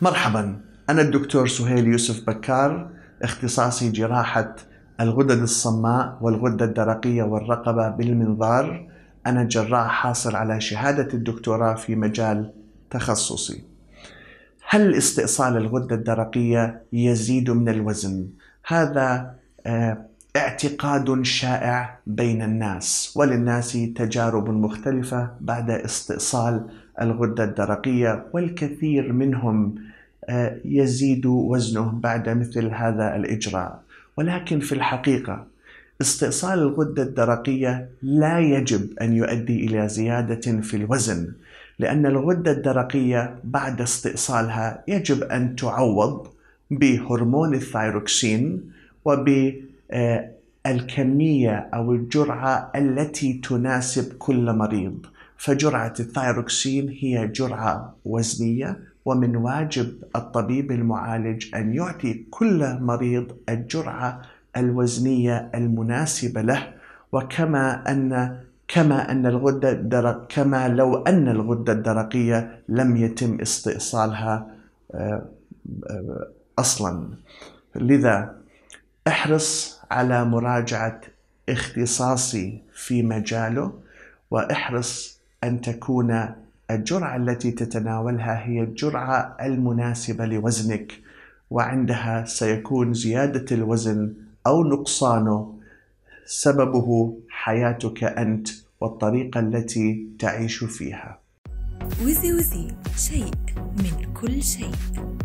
مرحبا أنا الدكتور سهيل يوسف بكار اختصاصي جراحة الغدد الصماء والغدة الدرقية والرقبة بالمنظار أنا جراح حاصل على شهادة الدكتوراه في مجال تخصصي هل استئصال الغدة الدرقية يزيد من الوزن؟ هذا آه، اعتقاد شائع بين الناس وللناس تجارب مختلفة بعد استئصال الغدة الدرقية والكثير منهم آه، يزيد وزنه بعد مثل هذا الإجراء ولكن في الحقيقة استئصال الغدة الدرقية لا يجب أن يؤدي إلى زيادة في الوزن لأن الغدة الدرقية بعد استئصالها يجب أن تعوض بهرمون الثايروكسين وب آه، الكمية أو الجرعة التي تناسب كل مريض فجرعة الثايروكسين هي جرعة وزنية ومن واجب الطبيب المعالج أن يعطي كل مريض الجرعة الوزنية المناسبة له وكما أن كما أن الغدة الدرق كما لو أن الغدة الدرقية لم يتم استئصالها آه، آه، أصلا لذا احرص على مراجعة اختصاصي في مجاله واحرص أن تكون الجرعة التي تتناولها هي الجرعة المناسبة لوزنك وعندها سيكون زيادة الوزن أو نقصانه سببه حياتك أنت والطريقة التي تعيش فيها وزي وزي شيء من كل شيء